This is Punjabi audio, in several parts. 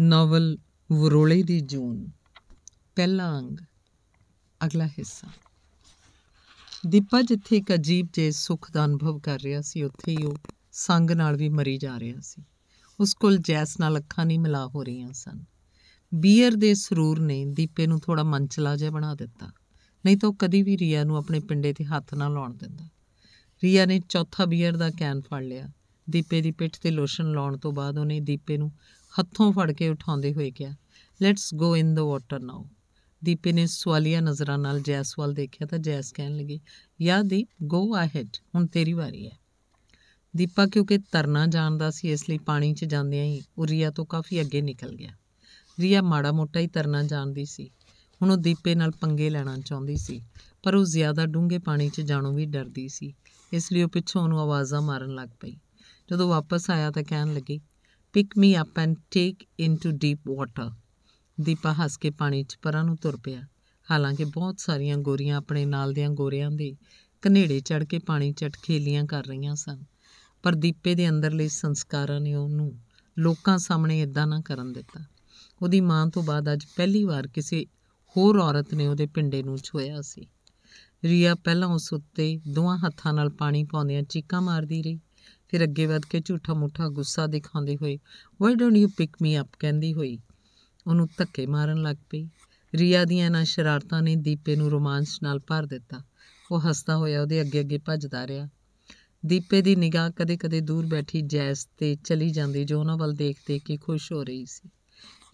ਨਾਵਲ ਵਰੋਲੇ ਦੀ ਜੂਨ ਪਹਿਲਾ ਅੰਗ ਅਗਲਾ ਹਿੱਸਾ ਦੀਪਾ ਜਿੱਥੇ ਇੱਕ ਅਜੀਬ ਜੇ ਸੁੱਖ ਦਾ ਅਨੁਭਵ ਕਰ ਰਿਹਾ ਸੀ ਉੱਥੇ ਹੀ ਉਹ ਸੰਗ ਨਾਲ ਵੀ ਮਰੀ ਜਾ ਰਿਹਾ ਸੀ ਉਸ ਕੋਲ ਜੈਸ ਨਾਲ ਅੱਖਾਂ ਨਹੀਂ ਮਿਲਾ ਹੋ ਰਹੀਆਂ ਸਨ ਬੀਅਰ ਦੇ ਸਰੂਰ ਨੇ ਦੀਪੇ ਨੂੰ ਥੋੜਾ ਮਨਚਲਾ ਜਿਹਾ ਬਣਾ ਦਿੱਤਾ ਨਹੀਂ ਤਾਂ ਉਹ ਕਦੀ ਵੀ ਰੀਆ ਨੂੰ ਆਪਣੇ ਪਿੰਡੇ ਤੇ ਹੱਥ ਨਾ ਲਾਉਣ ਦਿੰਦਾ ਰੀਆ ਨੇ ਚੌਥਾ ਬੀਅਰ ਦਾ ਕੈਨ ਫੜ ਲਿਆ ਦੀਪੇ ਦੀ ਪਿੱਠ ਤੇ ਲੋਸ਼ਨ ਲਾਉਣ ਤੋਂ ਬਾਅਦ ਉਹਨੇ ਦੀਪੇ ਨੂੰ ਹੱਥੋਂ ਫੜ ਕੇ ਉਠਾਉਂਦੇ ਹੋਏ ਕਿਹਾ let's go in the water ਨਾਓ ਦੀਪੇ ਨੇ ਸਵਾਲੀਆ ਨਜ਼ਰਾਂ ਨਾਲ ਜੈਸਵਾਲ ਦੇਖਿਆ ਤਾਂ ਜੈਸ ਕਹਿਣ ਲੱਗੀ ਯਾ ਦੀਪ ਗੋ ਅਹੈਡ ਹੁਣ ਤੇਰੀ ਵਾਰੀ ਹੈ ਦੀਪਾ ਕਿਉਂਕਿ ਤਰਨਾ ਜਾਣਦਾ ਸੀ ਇਸ ਲਈ ਪਾਣੀ 'ਚ ਜਾਂਦਿਆਂ ਹੀ ਉਰੀਆ ਤੋਂ ਕਾਫੀ ਅੱਗੇ ਨਿਕਲ ਗਿਆ ਰੀਆ ਮਾੜਾ ਮੋਟਾ ਹੀ ਤਰਨਾ ਜਾਣਦੀ ਸੀ ਹੁਣ ਉਹ ਦੀਪੇ ਨਾਲ ਪੰਗੇ ਲੈਣਾ ਚਾਹੁੰਦੀ ਸੀ ਪਰ ਉਹ ਜ਼ਿਆਦਾ ਡੂੰਘੇ ਪਾਣੀ 'ਚ ਜਾਣੋਂ ਵੀ ਡਰਦੀ ਸੀ ਇਸ ਲਈ ਉਹ ਪਿੱਛੋਂ ਉਹਨੂੰ ਆਵਾਜ਼ਾਂ ਮਾਰਨ ਲੱਗ ਪਈ ਜਦੋਂ ਵਾਪਸ ਆਇਆ ਤਾਂ ਕਹਿਣ ਲੱਗੀ pick me up and take into deep water Deepa ਹੱਸ ਕੇ ਪਾਣੀ 'ਚ ਪਰਾਂ ਨੂੰ ਤੁਰ ਪਿਆ ਹਾਲਾਂਕਿ ਬਹੁਤ ਸਾਰੀਆਂ ਗੋਰੀਆਂ ਆਪਣੇ ਨਾਲ ਦੀਆਂ ਗੋਰੀਆਂ ਦੇ ਕਨੇੜੇ ਚੜ ਕੇ ਪਾਣੀ ਚਟ ਖੇਲੀਆਂ ਕਰ ਰਹੀਆਂ ਸਨ ਪਰ ਦੀਪੇ ਦੇ ਅੰਦਰਲੇ ਸੰਸਕਾਰਾਂ ਨੇ ਉਹਨੂੰ ਲੋਕਾਂ ਸਾਹਮਣੇ ਇਦਾਂ ਨਾ ਕਰਨ ਦਿੱਤਾ ਉਹਦੀ ਮਾਂ ਤੋਂ ਬਾਅਦ ਅੱਜ ਪਹਿਲੀ ਵਾਰ ਕਿਸੇ ਹੋਰ ਔਰਤ ਨੇ ਉਹਦੇ ਪਿੰਡੇ ਨੂੰ ਛੋਇਆ ਸੀ ਰੀਆ ਪਹਿਲਾਂ ਉਸ ਉੱਤੇ ਦੋਹਾਂ ਹੱਥਾਂ ਨਾਲ ਪਾਣੀ ਪਾਉਂਦਿਆਂ ਚੀਕਾਂ ਮਾਰਦੀ ਰਹੀ ਫਿਰ ਅੱਗੇ ਵੱਧ ਕੇ ਝੂਠਾ ਮੁੱਠਾ ਗੁੱਸਾ ਦਿਖਾਉਂਦੇ ਹੋਏ why don't you pick me up ਕਹਿੰਦੀ ਹੋਈ ਉਹਨੂੰ ਧੱਕੇ ਮਾਰਨ ਲੱਗ ਪਈ ਰੀਆ ਦੀਆਂ ਨਾ ਸ਼ਰਾਰਤਾਂ ਨੇ ਦੀਪੇ ਨੂੰ ਰੋਮਾਂਸ ਨਾਲ ਭਰ ਦਿੱਤਾ ਉਹ ਹੱਸਦਾ ਹੋਇਆ ਉਹਦੇ ਅੱਗੇ ਅੱਗੇ ਭੱਜਦਾ ਰਿਹਾ ਦੀਪੇ ਦੀ ਨਿਗਾਹ ਕਦੇ-ਕਦੇ ਦੂਰ ਬੈਠੀ ਜੈਸ ਤੇ ਚਲੀ ਜਾਂਦੀ ਜੋ ਉਹਨਾਂ ਵੱਲ ਦੇਖ ਤੇ ਕੇ ਖੁਸ਼ ਹੋ ਰਹੀ ਸੀ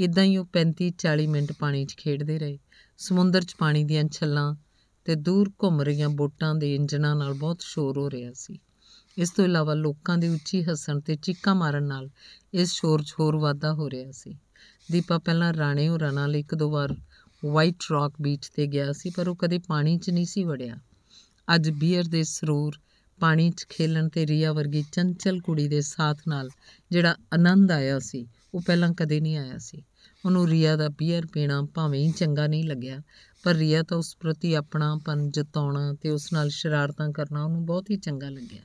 ਇਦਾਂ ਹੀ ਉਹ 35-40 ਮਿੰਟ ਪਾਣੀ 'ਚ ਖੇਡਦੇ ਰਹੇ ਸਮੁੰਦਰ 'ਚ ਪਾਣੀ ਦੀਆਂ ਛੱਲਾਂ ਤੇ ਦੂਰ ਘੁੰਮ ਰਹੀਆਂ ਬੋਟਾਂ ਦੇ ਇੰਜਣਾਂ ਨਾਲ ਬਹੁਤ ਸ਼ੋਰ ਹੋ ਰਿਹਾ ਸੀ ਇਸ ਤੋਂ ਇਲਾਵਾ ਲੋਕਾਂ ਦੇ ਉੱਚੀ ਹੱਸਣ ਤੇ ਚੀਕਾਂ ਮਾਰਨ ਨਾਲ ਇਸ ਸ਼ੋਰ 'ਚ ਹੋਰ ਵਾਧਾ ਹੋ ਰਿਹਾ ਸੀ ਦੀਪਾ ਪਹਿਲਾਂ ਰਾਣੇ ਹੋਰਾਂ ਲਈ ਇੱਕ ਦੋ ਵਾਰ ਵਾਈਟ ਰੌਕ ਬੀਚ ਤੇ ਗਿਆ ਸੀ ਪਰ ਉਹ ਕਦੇ ਪਾਣੀ 'ਚ ਨਹੀਂ ਸੀ ਵੜਿਆ ਅੱਜ ਬੀਅਰ ਦੇ ਸਰੂਰ ਪਾਣੀ 'ਚ ਖੇਲਣ ਤੇ ਰੀਆ ਵਰਗੀ ਚੰਚਲ ਕੁੜੀ ਦੇ ਸਾਥ ਨਾਲ ਜਿਹੜਾ ਆਨੰਦ ਆਇਆ ਸੀ ਉਹ ਪਹਿਲਾਂ ਕਦੇ ਨਹੀਂ ਆਇਆ ਸੀ ਉਹਨੂੰ ਰੀਆ ਦਾ ਬੀਅਰ ਪੀਣਾ ਭਾਵੇਂ ਹੀ ਚੰਗਾ ਨਹੀਂ ਲੱਗਿਆ ਪਰ ਰੀਆ ਤਾਂ ਉਸ ਪ੍ਰਤੀ ਆਪਣਾ ਪਨ ਜਤਾਉਣਾ ਤੇ ਉਸ ਨਾਲ ਸ਼ਰਾਰਤਾਂ ਕਰਨਾ ਉਹਨੂੰ ਬਹੁਤ ਹੀ ਚੰਗਾ ਲੱਗਿਆ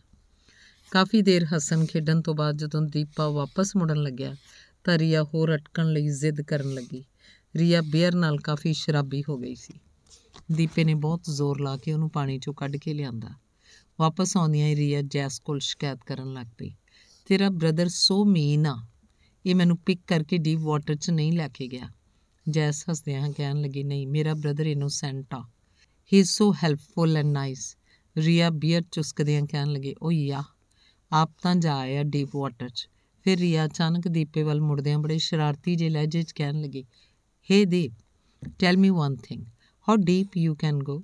ਕਾਫੀ ਦੇਰ ਹਸਨ ਖੇਡਣ ਤੋਂ ਬਾਅਦ ਜਦੋਂ ਦੀਪਾ ਵਾਪਸ ਮੁੜਨ ਲੱਗਿਆ ਤਾਂ ਰੀਆ ਹੋਰ ਅਟਕਣ ਲਈ ਜ਼ਿੱਦ ਕਰਨ ਲੱਗੀ ਰੀਆ ਬੀਅਰ ਨਾਲ ਕਾਫੀ ਸ਼ਰਾਬੀ ਹੋ ਗਈ ਸੀ ਦੀਪੇ ਨੇ ਬਹੁਤ ਜ਼ੋਰ ਲਾ ਕੇ ਉਹਨੂੰ ਪਾਣੀ ਚੋਂ ਕੱਢ ਕੇ ਲਿਆਂਦਾ ਵਾਪਸ ਆਉਂਦਿਆਂ ਹੀ ਰੀਆ ਜੈਸ ਕੋਲ ਸ਼ਿਕਾਇਤ ਕਰਨ ਲੱਗ ਪਈ ਤੇਰਾ ਬ੍ਰਦਰ ਸੋ ਮੀਨ ਆ ਇਹ ਮੈਨੂੰ ਪਿਕ ਕਰਕੇ ਡੀਪ ਵਾਟਰ 'ਚ ਨਹੀਂ ਲੈ ਕੇ ਗਿਆ ਜੈਸ ਹੱਸਦਿਆਂ ਕਹਿਣ ਲੱਗੀ ਨਹੀਂ ਮੇਰਾ ਬ੍ਰਦਰ ਇਨੋਸੈਂਟ ਆ he is so helpful and nice Riya beer ਚੁਸਕਦਿਆਂ ਕਹਿਣ ਲੱਗੇ ਓ ਯਾ ਆਪ ਤਾਂ ਜਾ ਆਇਆ ਡੀਪ ਵਾਟਰ 'ਚ ਫਿਰ ਰੀਆ ਅਚਾਨਕ ਦੀਪੇ ਵੱਲ ਮੁੜਦਿਆਂ ਬੜੇ ਸ਼ਰਾਰਤੀ ਜਿਹੇ ਲਹਿਜੇ 'ਚ ਕਹਿਣ ਲੱਗੀ hey Deep tell me one thing how deep you can go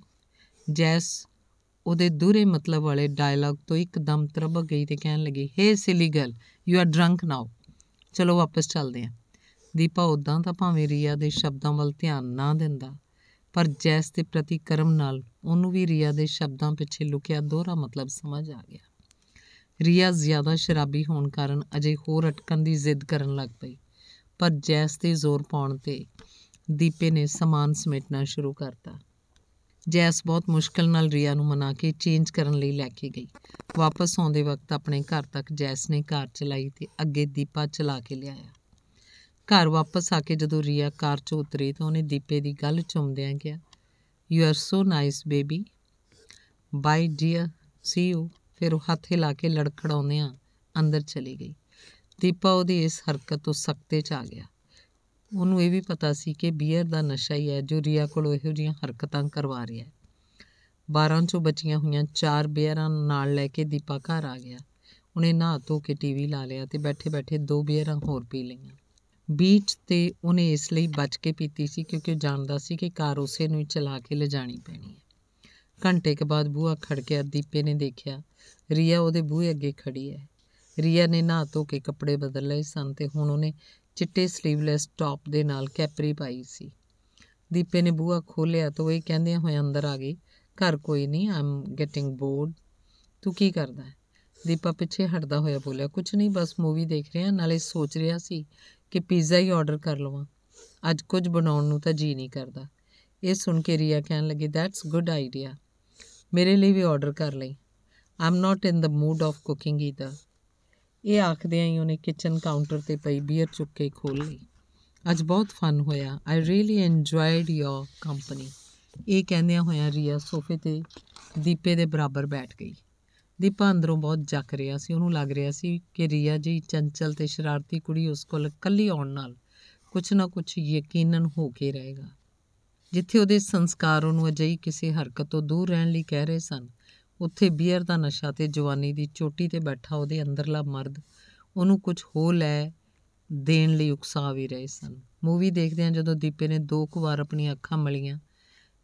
ਜੈਸ ਉਹਦੇ ਦੂਰੇ ਮਤਲਬ ਵਾਲੇ ਡਾਇਲੌਗ ਤੋਂ ਇੱਕਦਮ ਤਰਬ ਗਈ ਤੇ ਕਹਿਣ ਲੱਗੀ hey silly girl you are drunk now ਚਲੋ ਵਾਪਸ ਚੱਲਦੇ ਆਂ ਦੀਪਾ ਉਦਾਂ ਤਾਂ ਭਾਵੇਂ ਰੀਆ ਦੇ ਸ਼ਬਦਾਂ ਵੱਲ ਧਿਆਨ ਨਾ ਦਿੰਦਾ ਪਰ ਜੈਸ ਦੇ ਪ੍ਰਤੀ ਕਰਮ ਨਾਲ ਉਹਨੂੰ ਵੀ ਰੀਆ ਦੇ ਸ਼ਬਦਾਂ ਪਿੱਛੇ ਲੁਕਿਆ ਦੋਹਰਾ ਮਤਲਬ ਸਮਝ ਆ ਗਿਆ ਰੀਆ ਜ਼ਿਆਦਾ ਸ਼ਰਾਬੀ ਹੋਣ ਕਾਰਨ ਅਜੇ ਹੋਰ ਅਟਕਣ ਦੀ ਜ਼ਿੱਦ ਕਰਨ ਲੱਗ ਪਈ ਪਰ ਜੈਸ ਤੇ ਜ਼ੋਰ ਪਾਉਣ ਤੇ ਦੀਪੇ ਨੇ ਸਮਾਨ ਸਮੇਟਣਾ ਸ਼ੁਰੂ ਕਰਤਾ ਜੈਸ ਬਹੁਤ ਮੁਸ਼ਕਲ ਨਾਲ ਰੀਆ ਨੂੰ ਮਨਾ ਕੇ ਚੇਂਜ ਕਰਨ ਲਈ ਲੈ ਕੇ ਗਈ ਵਾਪਸ ਆਉਂਦੇ ਵਕਤ ਆਪਣੇ ਘਰ ਤੱਕ ਜੈਸ ਨੇ ਕਾਰ ਚਲਾਈ ਤੇ ਅੱਗੇ ਦੀਪਾ ਚਲਾ ਕੇ ਲਿਆਇਆ ਘਰ ਵਾਪਸ ਆ ਕੇ ਜਦੋਂ ਰੀਆ ਕਾਰ 'ਚੋਂ ਉਤਰੀ ਤਾਂ ਉਹਨੇ ਦੀਪੇ ਦੀ ਗੱਲ ਚੁੰਮਦਿਆਂ ਕਿਹਾ you are so nice baby bye dear see you ਫਿਰ ਉਹ ਹੱਥ ਹਿਲਾ ਕੇ ਆ ਅੰਦਰ ਚਲੀ ਗਈ ਦੀਪਾ ਉਹਦੀ ਇਸ ਹਰਕਤ ਤੋਂ ਸਖਤੇ ਚ ਆ ਗਿਆ ਉਹਨੂੰ ਇਹ ਵੀ ਪਤਾ ਸੀ ਕਿ ਬੀਅਰ ਦਾ ਨਸ਼ਾ ਹੀ ਹੈ ਜੋ ਰੀਆ ਕੋਲ ਇਹੋ ਜੀਆਂ ਹਰਕਤਾਂ ਕਰਵਾ ਰਿਹਾ ਹੈ 12 ਚੋਂ ਬਚੀਆਂ ਹੋਈਆਂ ਚਾਰ ਬੀਅਰਾਂ ਨਾਲ ਲੈ ਕੇ ਦੀਪਾ ਘਰ ਆ ਗਿਆ ਉਹਨੇ ਨਹਾ ਧੋ ਕੇ ਟੀਵੀ ਲਾ ਲਿਆ ਤੇ ਬੈਠੇ-ਬੈਠੇ ਦੋ ਬੀਅਰਾਂ ਹੋਰ ਪੀ ਲਈਆਂ ਬੀਚ ਤੇ ਉਹਨੇ ਇਸ ਲਈ ਬਚ ਕੇ ਪੀਤੀ ਸੀ ਕਿਉਂਕਿ ਉਹ ਜਾਣਦਾ ਸੀ ਕਿ ਕਾਰ ਉਸੇ ਨੂੰ ਹੀ ਚਲਾ ਕੇ ਲਿਜਾਣੀ ਪੈਣੀ ਹੈ ਘੰਟੇ ਕੇ ਬਾਅਦ ਬੂਹਾ ਖੜਕਿਆ ਦੀਪੇ ਨੇ ਦੇਖਿਆ ਰੀਆ ਉਹਦੇ ਬੂਹੇ ਅੱਗੇ ਖੜੀ ਹੈ ਰੀਆ ਨੇ ਨਹਾ ਧੋ ਕੇ ਕੱਪੜੇ ਬਦਲ ਲਏ ਸਨ ਤੇ ਹੁਣ ਉਹਨੇ ਚਿੱਟੇ ਸਲੀਵਲੈਸ ਟੌਪ ਦੇ ਨਾਲ ਕੈਪਰੀ ਪਾਈ ਸੀ ਦੀਪੇ ਨੇ ਬੂਹਾ ਖੋਲਿਆ ਤਾਂ ਉਹ ਇਹ ਕਹਿੰਦੇ ਹੋਏ ਅੰਦਰ ਆ ਗਈ ਘਰ ਕੋਈ ਨਹੀਂ ਆਮ ਗੈਟਿੰਗ ਬੋਰਡ ਤੂੰ ਕੀ ਕਰਦਾ ਹੈ ਦੀਪਾ ਪਿੱਛੇ ਹਟਦਾ ਹੋਇਆ ਬੋਲਿਆ ਕੁਝ ਨਹੀਂ ਬਸ ਮੂਵੀ ਦੇਖ ਰਿਹਾ ਨਾਲੇ ਸੋਚ ਰਿਹਾ ਸੀ ਕਿ ਪੀਜ਼ਾ ਹੀ ਆਰਡਰ ਕਰ ਲਵਾਂ ਅੱਜ ਕੁਝ ਬਣਾਉਣ ਨੂੰ ਤਾਂ ਜੀ ਨਹੀਂ ਕਰਦਾ ਇਹ ਸੁਣ ਕੇ ਰੀਆ ਕਹਿਣ ਲੱਗੀ ਦੈਟਸ ਗੁੱਡ ਆਈਡੀਆ ਮੇਰੇ ਲਈ ਵੀ ਆਰਡਰ ਕਰ ਲਈ I'm not in the mood of cooking either ਇਹ ਆਖਦਿਆਂ ਹੀ ਉਹਨੇ ਕਿਚਨ ਕਾਊਂਟਰ ਤੇ ਪਈ ਬੀਅਰ ਚੁੱਕ ਕੇ ਖੋਲ ਲਈ ਅੱਜ ਬਹੁਤ ਫਨ ਹੋਇਆ ਆਈ ਰੀਲੀ ਇੰਜੋਏਡ ਯੋਰ ਕੰਪਨੀ ਇਹ ਕਹਿੰਦਿਆਂ ਹੋਇਆ ਰੀਆ ਸੋਫੇ ਤੇ ਦੀਪੇ ਦੇ ਬਰਾਬਰ ਬੈਠ ਗਈ ਦੀਪਾ ਅੰਦਰੋਂ ਬਹੁਤ ਜੱਕ ਰਿਹਾ ਸੀ ਉਹਨੂੰ ਲੱਗ ਰਿਹਾ ਸੀ ਕਿ ਰੀਆ ਜੀ ਚੰਚਲ ਤੇ ਸ਼ਰਾਰਤੀ ਕੁੜੀ ਉਸ ਕੋਲ ਇਕੱਲੀ ਆਉਣ ਨਾਲ ਕੁਝ ਨਾ ਕੁਝ ਯਕੀਨਨ ਹੋ ਕੇ ਰਹੇਗਾ ਜਿੱਥੇ ਉਹਦੇ ਸੰਸਕਾਰ ਉਹਨੂੰ ਅਜਿਹੀ ਕਿਸੇ ਹਰਕਤ ਤੋਂ ਦੂਰ ਰਹਿਣ ਲਈ ਕਹਿ ਰਹੇ ਸਨ ਉੱਥੇ ਬੀਅਰ ਦਾ ਨਸ਼ਾ ਤੇ ਜਵਾਨੀ ਦੀ ਚੋਟੀ ਤੇ ਬੈਠਾ ਉਹਦੇ ਅੰਦਰਲਾ ਮਰਦ ਉਹਨੂੰ ਕੁਝ ਹੋ ਲੈ ਦੇਣ ਲਈ ਉਕਸਾ ਵੀ ਰਹੇ ਸਨ ਮੂਵੀ ਦੇਖਦੇ ਆ ਜਦੋਂ ਦੀਪੇ ਨੇ ਦੋ ਕੁ ਵਾਰ ਆਪਣੀਆਂ ਅੱਖਾਂ ਮਲੀਆਂ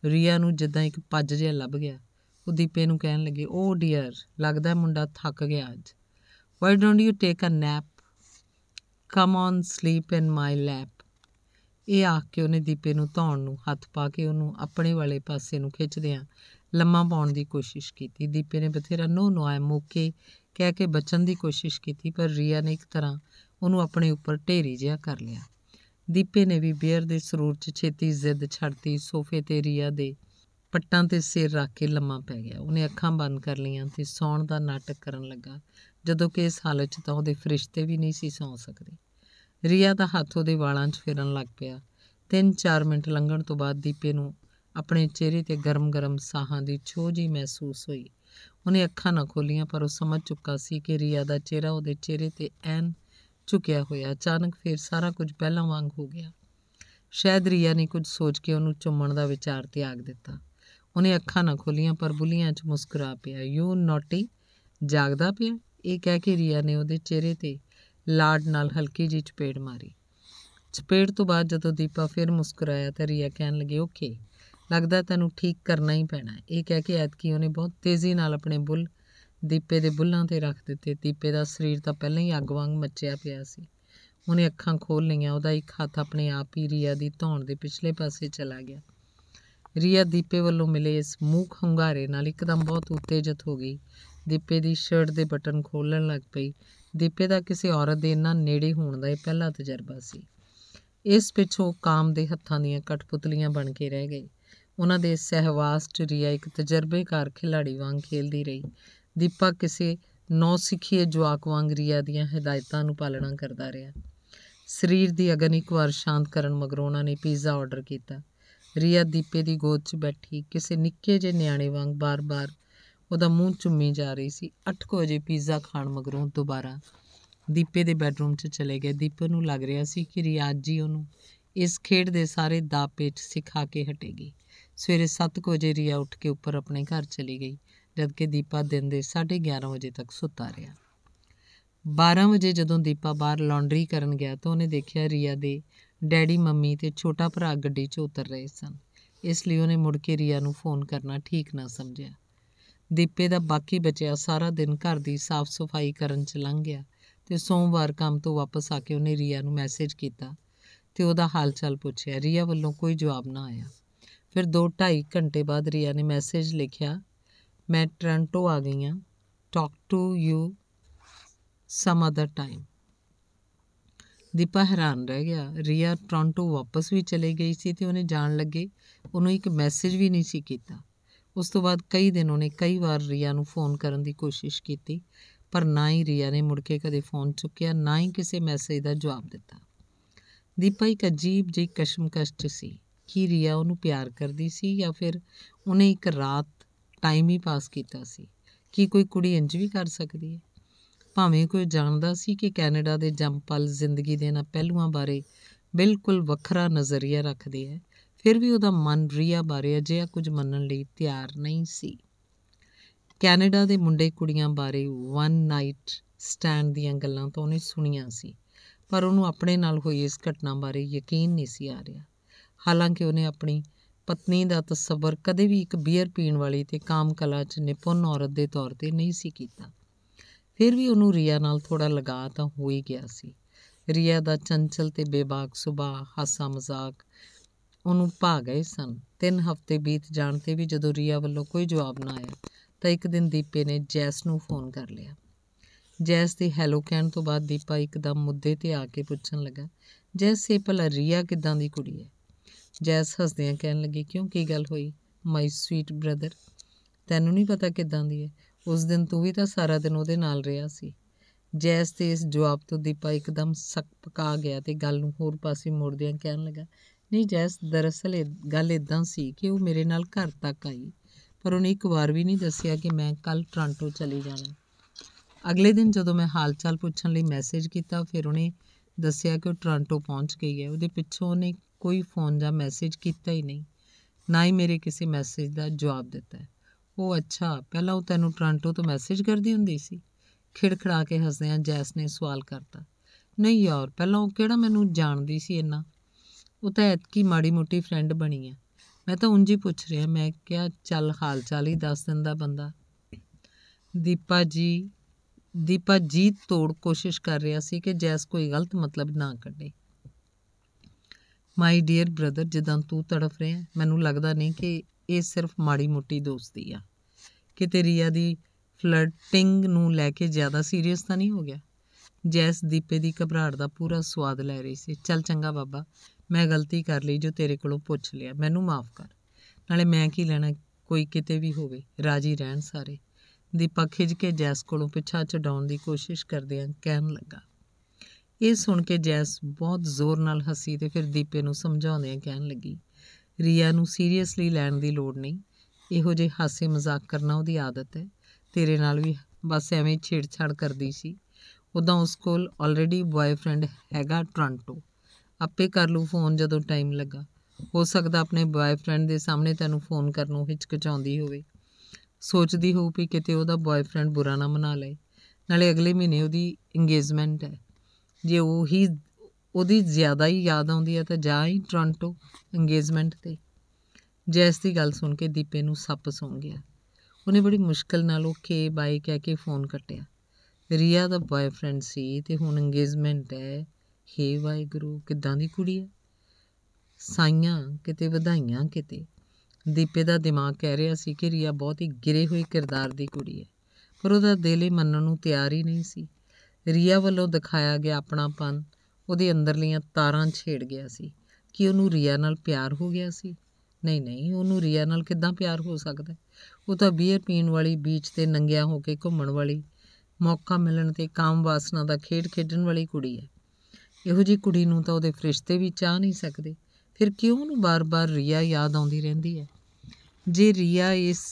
ਰੀਆ ਨੂੰ ਜਿੱਦਾਂ ਇੱਕ ਪੱਜ ਜਿਹਾ ਲੱਭ ਗਿਆ ਉਹ ਦੀਪੇ ਨੂੰ ਕਹਿਣ ਲੱਗੇ ਓ ਡੀਅਰ ਲੱਗਦਾ ਮੁੰਡਾ ਥੱਕ ਗਿਆ ਅੱਜ why don't you take a nap come on sleep in my lap ਇਹ ਆਖ ਕੇ ਉਹਨੇ ਦੀਪੇ ਨੂੰ ਧੌਣ ਨੂੰ ਹੱਥ ਪਾ ਕੇ ਉਹਨੂੰ ਆਪਣੇ ਵਾਲੇ ਪਾਸੇ ਨੂੰ ਖਿੱਚਦਿਆਂ ਲੰਮਾ ਪਾਉਣ ਦੀ ਕੋਸ਼ਿਸ਼ ਕੀਤੀ ਦੀਪੇ ਨੇ ਬਥੇਰਾ ਨੋ ਨੋ ਆਏ ਮੋਕੇ ਕਹਿ ਕੇ ਬਚਣ ਦੀ ਕੋਸ਼ਿਸ਼ ਕੀਤੀ ਪਰ ਰੀਆ ਨੇ ਇੱਕ ਤਰ੍ਹਾਂ ਉਹਨੂੰ ਆਪਣੇ ਉੱਪਰ ਢੇਰੀ ਜਿਹਾ ਕਰ ਲਿਆ ਦੀਪੇ ਨੇ ਵੀ ਬੇਅਰ ਦੇ ਸਰੂਰ 'ਚ ਛੇਤੀ ਜ਼ਿੱਦ ਛੱਡਤੀ ਸੋਫੇ ਤੇ ਰੀਆ ਦੇ ਪੱਟਾਂ ਤੇ ਸਿਰ ਰੱਖ ਕੇ ਲੰਮਾ ਪੈ ਗਿਆ ਉਹਨੇ ਅੱਖਾਂ ਬੰਦ ਕਰ ਲਈਆਂ ਤੇ ਸੌਣ ਦਾ ਨਾਟਕ ਕਰਨ ਲੱਗਾ ਜਦੋਂ ਕਿ ਇਸ ਹਾਲਤ 'ਚ ਤਾਂ ਉਹਦੇ ਫਰਿਸ਼ਤੇ ਵੀ ਨਹੀਂ ਸੀ ਸੌਂ ਸਕਦੇ ਰੀਆ ਦਾ ਹੱਥ ਉਹਦੇ ਵਾਲਾਂ 'ਚ ਫੇਰਨ ਲੱਗ ਪਿਆ 3-4 ਮਿੰਟ ਲੰਘਣ ਤੋਂ ਬਾਅਦ ਦੀਪੇ ਨੂੰ ਆਪਣੇ ਚਿਹਰੇ ਤੇ ਗਰਮ-ਗਰਮ ਸਾਹਾਂ ਦੀ ਛੋਹ ਜੀ ਮਹਿਸੂਸ ਹੋਈ ਉਹਨੇ ਅੱਖਾਂ ਨਾ ਖੋਲੀਆਂ ਪਰ ਉਹ ਸਮਝ ਚੁੱਕਾ ਸੀ ਕਿ ਰੀਆ ਦਾ ਚਿਹਰਾ ਉਹਦੇ ਚਿਹਰੇ ਤੇ ਐਨ ਝੁਕਿਆ ਹੋਇਆ ਅਚਾਨਕ ਫੇਰ ਸਾਰਾ ਕੁਝ ਪਹਿਲਾਂ ਵਾਂਗ ਹੋ ਗਿਆ ਸ਼ਾਇਦ ਰੀਆ ਨੇ ਕੁਝ ਸੋਚ ਕੇ ਉਹਨੂੰ ਚੁੰਮਣ ਦਾ ਵਿਚਾਰ ਤਿਆਗ ਦਿੱਤਾ ਉਹਨੇ ਅੱਖਾਂ ਨਾ ਖੋਲੀਆਂ ਪਰ ਬੁੱਲੀਆਂ 'ਚ ਮੁਸਕਰਾ ਪਿਆ ਯੂ ਨੋਟੀ ਜਾਗਦਾ ਪਿਆ ਇਹ ਕਹਿ ਕੇ ਰੀਆ ਨੇ ਉਹਦੇ ਚਿਹਰੇ ਤੇ ਲਾਡ ਨਾਲ ਹਲਕੀ ਜਿਹੀ ਚਪੇੜ ਮਾਰੀ ਚਪੇੜ ਤੋਂ ਬਾਅਦ ਜਦੋਂ ਦੀਪਾ ਫਿਰ ਮੁਸਕਰਾਇਆ ਤਾਂ ਰੀਆ ਕਹਿਣ ਲੱਗੀ ਓਕੇ ਲੱਗਦਾ ਤੈਨੂੰ ਠੀਕ ਕਰਨਾ ਹੀ ਪੈਣਾ ਇਹ ਕਹਿ ਕੇ ਐਤਕੀ ਉਹਨੇ ਬਹੁਤ ਤੇਜ਼ੀ ਨਾਲ ਆਪਣੇ ਬੁੱਲ ਦੀਪੇ ਦੇ ਬੁੱਲਾਂ ਤੇ ਰੱਖ ਦਿੱਤੇ ਦੀਪੇ ਦਾ ਸਰੀਰ ਤਾਂ ਪਹਿਲਾਂ ਹੀ ਅੱਗ ਵਾਂਗ ਮੱਚਿਆ ਪਿਆ ਸੀ ਉਹਨੇ ਅੱਖਾਂ ਖੋਲ ਲਈਆਂ ਉਹਦਾ ਇੱਕ ਹੱਥ ਆਪਣੇ ਆਪ ਹੀ ਰੀਆ ਦੀ ਧੌਣ ਦੇ ਪਿਛਲੇ ਪਾਸੇ ਚਲਾ ਗਿਆ ਰੀਆ ਦੀਪੇ ਵੱਲੋਂ ਮਿਲੇ ਇਸ ਮੂਖ ਹੰਗਾਰੇ ਨਾਲ ਇੱਕਦਮ ਬਹੁਤ ਉਤੇਜਿਤ ਹੋ ਗਈ ਦੀਪੇ ਦੀ ਸ਼ਰਟ ਦੇ ਬਟਨ ਖੋਲਣ ਲੱਗ ਪਈ ਦੀਪੇ ਦਾ ਕਿਸੇ ਔਰਤ ਦੇ ਇੰਨਾ ਨੇੜੇ ਹੋਣ ਦਾ ਇਹ ਪਹਿਲਾ ਤਜਰਬਾ ਸੀ ਇਸ ਪਿੱਛੋਂ ਕਾਮ ਦੇ ਹੱਥਾਂ ਦੀਆਂ ਕਟਪੁਤਲੀਆਂ ਬਣ ਕੇ ਰਹਿ ਗਈ ਉਹਨਾਂ ਦੇ ਸਹਿਵਾਸ ਰਿਆ ਇੱਕ ਤਜਰਬੇਕਾਰ ਖਿਡਾਰੀ ਵਾਂਗ ਖੇਲਦੀ ਰਹੀ ਦੀਪਾ ਕਿਸੇ ਨੌ ਸਿੱਖੀਏ ਜਵਾਕ ਵਾਂਗ ਰੀਆ ਦੀਆਂ ਹਦਾਇਤਾਂ ਨੂੰ ਪਾਲਣਾ ਕਰਦਾ ਰਿਹਾ ਸਰੀਰ ਦੀ ਅਗਨ ਇੱਕ ਵਾਰ ਸ਼ਾਂਤ ਕਰਨ ਮਗਰੋਂ ਉਹਨਾਂ ਨੇ ਪੀਜ਼ਾ ਆਰਡਰ ਕੀਤਾ ਰੀਆ ਦੀਪੇ ਦੀ ਗੋਦ 'ਚ ਬੈਠੀ ਕਿਸੇ ਨਿੱਕੇ ਜਿਹੇ ਨਿਆਣੇ ਵਾਂਗ ਬਾਰ-ਬਾਰ ਉਹਦਾ ਮੂੰਹ ਚੁੰਮੀ ਜਾ ਰਹੀ ਸੀ 8 ਵਜੇ ਪੀਜ਼ਾ ਖਾਣ ਮਗਰੋਂ ਦੁਬਾਰਾ ਦੀਪੇ ਦੇ ਬੈੱਡਰੂਮ 'ਚ ਚਲੇ ਗਏ ਦੀਪੇ ਨੂੰ ਲੱਗ ਰਿਹਾ ਸੀ ਕਿ ਰਿਆਜ ਜੀ ਉਹਨੂੰ ਇਸ ਖੇਡ ਦੇ ਸਾਰੇ ਪੇਟ ਸਿਖਾ ਕੇ ਹਟੇਗੀ ਸਵੇਰੇ 7 ਵਜੇ ਰਿਆ ਉੱਠ ਕੇ ਉੱਪਰ ਆਪਣੇ ਘਰ ਚਲੀ ਗਈ ਜਦਕਿ ਦੀਪਾ ਦਿਨ ਦੇ 11:30 ਵਜੇ ਤੱਕ ਸੁੱਤਾ ਰਿਹਾ 12 ਵਜੇ ਜਦੋਂ ਦੀਪਾ ਬਾਹਰ ਲਾਂਡਰੀ ਕਰਨ ਗਿਆ ਤਾਂ ਉਹਨੇ ਦੇਖਿਆ ਰਿਆ ਦੇ ਡੈਡੀ ਮੰਮੀ ਤੇ ਛੋਟਾ ਭਰਾ ਗੱਡੀ 'ਚ ਉਤਰ ਰਹੇ ਸਨ ਇਸ ਲਈ ਉਹਨੇ ਮੁੜ ਕੇ ਰਿਆ ਨੂੰ ਫੋਨ ਕਰਨਾ ਠੀਕ ਨਾ ਸਮਝਿਆ ਦੀਪੇ ਦਾ ਬਾਕੀ ਬਚਿਆ ਸਾਰਾ ਦਿਨ ਘਰ ਦੀ ਸਾਫ਼ ਸਫਾਈ ਕਰਨ 'ਚ ਲੰਘ ਗਿਆ ਤੇ ਸੋਮਵਾਰ ਕੰਮ ਤੋਂ ਵਾਪਸ ਆ ਕੇ ਉਹਨੇ ਰੀਆ ਨੂੰ ਮੈਸੇਜ ਕੀਤਾ ਤੇ ਉਹਦਾ ਹਾਲ ਚਾਲ ਪੁੱਛਿਆ ਰੀਆ ਵੱਲੋਂ ਕੋਈ ਜਵਾਬ ਨਾ ਆਇਆ ਫਿਰ 2-2.5 ਘੰਟੇ ਬਾਅਦ ਰੀਆ ਨੇ ਮੈਸੇਜ ਲਿਖਿਆ ਮੈਂ ਟ੍ਰਾਂਟੋ ਆ ਗਈ ਆ talk to you some other time Deepa ਹੈਰਾਨ ਰਹਿ ਗਿਆ ਰੀਆ ਟ੍ਰਾਂਟੋ ਵਾਪਸ ਵੀ ਚਲੇ ਗਈ ਸੀ ਤੇ ਉਹਨੇ ਜਾਣ ਲੱਗੇ ਉਹਨੂੰ ਇੱਕ ਮੈਸੇਜ ਵੀ ਨਹੀਂ ਸੀ ਕੀਤਾ ਉਸ ਤੋਂ ਬਾਅਦ ਕਈ ਦਿਨ ਉਹਨੇ ਕਈ ਵਾਰ ਰੀਆ ਨੂੰ ਫੋਨ ਕਰਨ ਦੀ ਕੋਸ਼ਿਸ਼ ਕੀਤੀ ਪਰ ਨਾ ਹੀ ਰੀਆ ਨੇ ਮੁੜ ਕੇ ਕਦੇ ਫੋਨ ਚੁੱਕਿਆ ਨਾ ਹੀ ਕਿਸੇ ਮੈਸੇਜ ਦਾ ਜਵਾਬ ਦਿੱਤਾ ਦੀਪਾ ਇੱਕ ਅਜੀਬ ਜਿਹੀ ਕਸ਼ਮਕਸ਼ ਸੀ ਕੀ ਰੀਆ ਉਹਨੂੰ ਪਿਆਰ ਕਰਦੀ ਸੀ ਜਾਂ ਫਿਰ ਉਹਨੇ ਇੱਕ ਰਾਤ ਟਾਈਮ ਹੀ ਪਾਸ ਕੀਤਾ ਸੀ ਕੀ ਕੋਈ ਕੁੜੀ ਇੰਜ ਵੀ ਕਰ ਸਕਦੀ ਹੈ ਭਾਵੇਂ ਕੋਈ ਜਾਣਦਾ ਸੀ ਕਿ ਕੈਨੇਡਾ ਦੇ ਜੰਪਲ ਜ਼ਿੰਦਗੀ ਦੇ ਨਾਲ ਪਹਿਲੂਆਂ ਬਾਰੇ ਬਿਲਕੁਲ ਵੱਖਰਾ ਨਜ਼ਰੀਆ ਰੱਖਦੇ ਹੈ ਫਿਰ ਵੀ ਉਹਦਾ ਮਨ ਰੀਆ ਬਾਰੇ ਆ ਕੁਝ ਮੰਨਣ ਲਈ ਤਿਆਰ ਨਹੀਂ ਸੀ ਕੈਨੇਡਾ ਦੇ ਮੁੰਡੇ ਕੁੜੀਆਂ ਬਾਰੇ ਵਨ ਨਾਈਟ ਸਟੈਂਡ ਦੀਆਂ ਗੱਲਾਂ ਤਾਂ ਉਹਨੇ ਸੁਣੀਆਂ ਸੀ ਪਰ ਉਹਨੂੰ ਆਪਣੇ ਨਾਲ ਹੋਈ ਇਸ ਘਟਨਾ ਬਾਰੇ ਯਕੀਨ ਨਹੀਂ ਸੀ ਆ ਰਿਹਾ ਹਾਲਾਂਕਿ ਉਹਨੇ ਆਪਣੀ ਪਤਨੀ ਦਾ ਤਸੱਵਰ ਕਦੇ ਵੀ ਇੱਕ ਬੀਅਰ ਪੀਣ ਵਾਲੀ ਤੇ ਕਾਮ ਕਲਾ 'ਚ ਨਿਪੁੰਨ ਔਰਤ ਦੇ ਤੌਰ ਤੇ ਨਹੀਂ ਸੀ ਕੀਤਾ ਫਿਰ ਵੀ ਉਹਨੂੰ ਰੀਆ ਨਾਲ ਥੋੜਾ ਲਗਾ ਤਾਂ ਹੋ ਹੀ ਗਿਆ ਸੀ ਰੀਆ ਦਾ ਚੰਚਲ ਤੇ ਬੇਬਾਕ ਸੁਭਾਅ ਹਾਸਾ ਮਜ਼ਾਕ ਉਹਨੂੰ ਭਾ ਗਏ ਸਨ ਤਿੰਨ ਹਫ਼ਤੇ ਬੀਤ ਜਾਣ ਤੇ ਵੀ ਜਦੋਂ ਰੀਆ ਵੱਲੋਂ ਕੋਈ ਜਵਾਬ ਨਾ ਆਇਆ ਤਾਂ ਇੱਕ ਦਿਨ ਦੀਪੇ ਨੇ ਜੈਸ ਨੂੰ ਫੋਨ ਕਰ ਲਿਆ ਜੈਸ ਦੇ ਹੈਲੋ ਕਹਿਣ ਤੋਂ ਬਾਅਦ ਦੀਪਾ ਇੱਕਦਮ ਮੁੱਦੇ ਤੇ ਆ ਕੇ ਪੁੱਛਣ ਲੱਗਾ ਜੈਸ ਇਹ ਭਲਾ ਰੀਆ ਕਿਦਾਂ ਦੀ ਕੁੜੀ ਹੈ ਜੈਸ ਹੱਸਦਿਆਂ ਕਹਿਣ ਲੱਗੀ ਕਿਉਂ ਕੀ ਗੱਲ ਹੋਈ ਮਾਈ ਸਵੀਟ ਬ੍ਰਦਰ ਤੈਨੂੰ ਨਹੀਂ ਪਤਾ ਕਿਦਾਂ ਦੀ ਹੈ ਉਸ ਦਿਨ ਤੂੰ ਵੀ ਤਾਂ ਸਾਰਾ ਦਿਨ ਉਹਦੇ ਨਾਲ ਰਿਹਾ ਸੀ ਜੈਸ ਤੇ ਇਸ ਜਵਾਬ ਤੋਂ ਦੀਪਾ ਇੱਕਦਮ ਸੱਕ ਪਕਾ ਗਿਆ ਤੇ ਗੱਲ ਨੂੰ ਹੋਰ ਪਾਸੇ ਮੋੜਦਿਆਂ ਕਹਿਣ ਲੱਗਾ ਨਹੀਂ ਜੈਸ ਦਰਅਸਲ ਗੱਲ ਇਦਾਂ ਸੀ ਕਿ ਉਹ ਮੇਰੇ ਨਾਲ ਘਰ ਤੱਕ ਆਈ ਪਰ ਉਹਨੇ ਇੱਕ ਵਾਰ ਵੀ ਨਹੀਂ ਦੱਸਿਆ ਕਿ ਮੈਂ ਕੱਲ ਟ੍ਰਾਂਟੋ ਚਲੀ ਜਾਣਾ ਅਗਲੇ ਦਿਨ ਜਦੋਂ ਮੈਂ ਹਾਲਚਾਲ ਪੁੱਛਣ ਲਈ ਮੈਸੇਜ ਕੀਤਾ ਫਿਰ ਉਹਨੇ ਦੱਸਿਆ ਕਿ ਉਹ ਟ੍ਰਾਂਟੋ ਪਹੁੰਚ ਗਈ ਹੈ ਉਹਦੇ ਪਿੱਛੋਂ ਉਹਨੇ ਕੋਈ ਫੋਨ ਜਾਂ ਮੈਸੇਜ ਕੀਤਾ ਹੀ ਨਹੀਂ ਨਾ ਹੀ ਮੇਰੇ ਕਿਸੇ ਮੈਸੇਜ ਦਾ ਜਵਾਬ ਦਿੱਤਾ ਉਹ ਅੱਛਾ ਪਹਿਲਾਂ ਉਹ ਤੈਨੂੰ ਟ੍ਰਾਂਟੋ ਤੋਂ ਮੈਸੇਜ ਕਰਦੀ ਹੁੰਦੀ ਸੀ ਖਿੜਖੜਾ ਕੇ ਹੱਸਦਿਆਂ ਜੈਸ ਨੇ ਸਵਾਲ ਕਰਤਾ ਨਹੀਂ ਯਾਰ ਪਹਿਲਾਂ ਉਹ ਕਿਹੜਾ ਮੈਨੂੰ ਜਾਣਦੀ ਸੀ ਇੰਨਾ ਉਹ ਤਾਂ ਐਤਕੀ ਮਾੜੀ ਮੋਟੀ ਫਰੈਂਡ ਬਣੀ ਐ ਮੈਂ ਤਾਂ ਉਂਝ ਹੀ ਪੁੱਛ ਰਿਹਾ ਮੈਂ ਕਿਹਾ ਚੱਲ ਹਾਲ ਚਾਲ ਹੀ ਦੱਸ ਦਿੰਦਾ ਬੰਦਾ ਦੀਪਾ ਜੀ ਦੀਪਾ ਜੀ ਤੋੜ ਕੋਸ਼ਿਸ਼ ਕਰ ਰਿਹਾ ਸੀ ਕਿ ਜੈਸ ਕੋਈ ਗਲਤ ਮਤਲਬ ਨਾ ਕੱਢੇ ਮਾਈ ਡੀਅਰ ਬ੍ਰਦਰ ਜਦੋਂ ਤੂੰ ਤੜਫ ਰਿਹਾ ਮੈਨੂੰ ਲੱਗਦਾ ਨਹੀਂ ਕਿ ਇਹ ਸਿਰਫ ਮਾੜੀ ਮੋਟੀ ਦੋਸਤੀ ਆ ਕਿ ਤੇਰੀ ਆ ਦੀ ਫਲਰਟਿੰਗ ਨੂੰ ਲੈ ਕੇ ਜ਼ਿਆਦਾ ਸੀਰੀਅਸ ਤਾਂ ਨਹੀਂ ਹੋ ਗਿਆ ਜੈਸ ਦੀਪੇ ਦੀ ਘਬਰਾਹਟ ਦਾ ਪੂਰਾ ਸਵਾਦ ਲੈ ਰਹੀ ਸੀ ਚੱਲ ਚੰਗਾ ਬਾਬਾ ਮੈਂ ਗਲਤੀ ਕਰ ਲਈ ਜੋ ਤੇਰੇ ਕੋਲੋਂ ਪੁੱਛ ਲਿਆ ਮੈਨੂੰ ਮਾਫ ਕਰ ਨਾਲੇ ਮੈਂ ਕੀ ਲੈਣਾ ਕੋਈ ਕਿਤੇ ਵੀ ਹੋਵੇ ਰਾਜੀ ਰਹਿਣ ਸਾਰੇ ਦੀਪਕ ਖਿਜ ਕੇ ਜੈਸ ਕੋਲੋਂ ਪਿੱਛਾ ਛਡਾਉਣ ਦੀ ਕੋਸ਼ਿਸ਼ ਕਰਦਿਆਂ ਕਹਿਣ ਲੱਗਾ ਇਹ ਸੁਣ ਕੇ ਜੈਸ ਬਹੁਤ ਜ਼ੋਰ ਨਾਲ ਹੱਸੀ ਤੇ ਫਿਰ ਦੀਪੇ ਨੂੰ ਸਮਝਾਉਂਦਿਆਂ ਕਹਿਣ ਲੱਗੀ ਰੀਆ ਨੂੰ ਸੀਰੀਅਸਲੀ ਲੈਣ ਦੀ ਲੋੜ ਨਹੀਂ ਇਹੋ ਜਿਹੇ ਹਾਸੇ ਮਜ਼ਾਕ ਕਰਨਾ ਉਹਦੀ ਆਦਤ ਹੈ ਤੇਰੇ ਨਾਲ ਵੀ ਬਸ ਐਵੇਂ ਛੇੜਛਾੜ ਕਰਦੀ ਸੀ ਉਦੋਂ ਉਸ ਕੋਲ ਆਲਰੇਡੀ ਬॉयਫ੍ਰੈਂਡ ਹੈਗਾ ਟ੍ਰਾਂਟੋ ਆਪੇ ਕਰ ਲੂ ਫੋਨ ਜਦੋਂ ਟਾਈਮ ਲੱਗਾ ਹੋ ਸਕਦਾ ਆਪਣੇ ਬॉयਫ੍ਰੈਂਡ ਦੇ ਸਾਹਮਣੇ ਤੈਨੂੰ ਫੋਨ ਕਰਨ ਨੂੰ ਹਿਚਕਚਾਉਂਦੀ ਹੋਵੇ ਸੋਚਦੀ ਹੋਊ ਵੀ ਕਿਤੇ ਉਹਦਾ ਬॉयਫ੍ਰੈਂਡ ਬੁਰਾ ਨਾ ਮਨਾ ਲਏ ਨਾਲੇ ਅਗਲੇ ਮਹੀਨੇ ਉਹਦੀ ਇੰਗੇਜਮੈਂਟ ਹੈ ਜੇ ਉਹ ਹੀ ਉਹਦੀ ਜ਼ਿਆਦਾ ਹੀ ਯਾਦ ਆਉਂਦੀ ਹੈ ਤਾਂ ਜਾ ਹੀ ਟੋਰਾਂਟੋ ਇੰਗੇਜਮੈਂਟ ਤੇ ਜੈਸ ਦੀ ਗੱਲ ਸੁਣ ਕੇ ਦੀਪੇ ਨੂੰ ਸੱਪ ਸੌਂ ਗਿਆ ਉਹਨੇ ਬੜੀ ਮੁਸ਼ਕਲ ਨਾਲ ਉਹ ਕੇ ਬਾਈ ਕਹਿ ਕੇ ਫੋਨ ਕੱਟਿਆ ਰੀਆ ਦਾ ਬॉयਫ੍ਰੈਂਡ ਸੀ ਤੇ ਹੁਣ ਇੰਗੇਜਮੈਂਟ ਹੈ ਹੇ ਵਾਹਿਗੁਰੂ ਕਿਦਾਂ ਦੀ ਕੁੜੀ ਹੈ ਸਾਈਆਂ ਕਿਤੇ ਵਧਾਈਆਂ ਕਿਤੇ ਦੀਪੇ ਦਾ ਦਿਮਾਗ ਕਹਿ ਰਿਹਾ ਸੀ ਕਿ ਰੀਆ ਬਹੁਤ ਹੀ ਗਿਰੇ ਹੋਏ ਕਿਰਦਾਰ ਦੀ ਕੁੜੀ ਹੈ ਪਰ ਉਹਦਾ ਦਿਲ ਹੀ ਮੰਨਣ ਨੂੰ ਤਿਆਰ ਹੀ ਨਹੀਂ ਸੀ ਰੀਆ ਵੱਲੋਂ ਦਿਖਾਇਆ ਗਿਆ ਆਪਣਾਪਨ ਉਹਦੇ ਅੰਦਰਲੀਆਂ ਤਾਰਾਂ ਛੇੜ ਗਿਆ ਸੀ ਕਿ ਉਹਨੂੰ ਰੀਆ ਨਾਲ ਪਿਆਰ ਹੋ ਗਿਆ ਸੀ ਨਹੀਂ ਨਹੀਂ ਉਹਨੂੰ ਰੀਆ ਨਾਲ ਕਿੱਦਾਂ ਪਿਆਰ ਹੋ ਸਕਦਾ ਉਹ ਤਾਂ ਬੀਅਰ ਪੀਣ ਵਾਲੀ ਬੀਚ ਤੇ ਨੰਗਿਆ ਹੋ ਕੇ ਘੁੰਮਣ ਵਾਲੀ ਮੌਕਾ ਮਿਲਣ ਤੇ ਕਾਮ ਵਾਸਨਾ ਦਾ ਖੇਡ ਖੇਡਣ ਵਾਲੀ ਕੁੜੀ ਹੈ ਇਹੋ ਜੀ ਕੁੜੀ ਨੂੰ ਤਾਂ ਉਹਦੇ ਫਰਿਸ਼ਤੇ ਵੀ ਚਾਹ ਨਹੀਂ ਸਕਦੇ ਫਿਰ ਕਿਉਂ ਉਹਨੂੰ ਬਾਰ-ਬਾਰ ਰੀਆ ਯਾਦ ਆਉਂਦੀ ਰਹਿੰਦੀ ਹੈ ਜੇ ਰੀਆ ਇਸ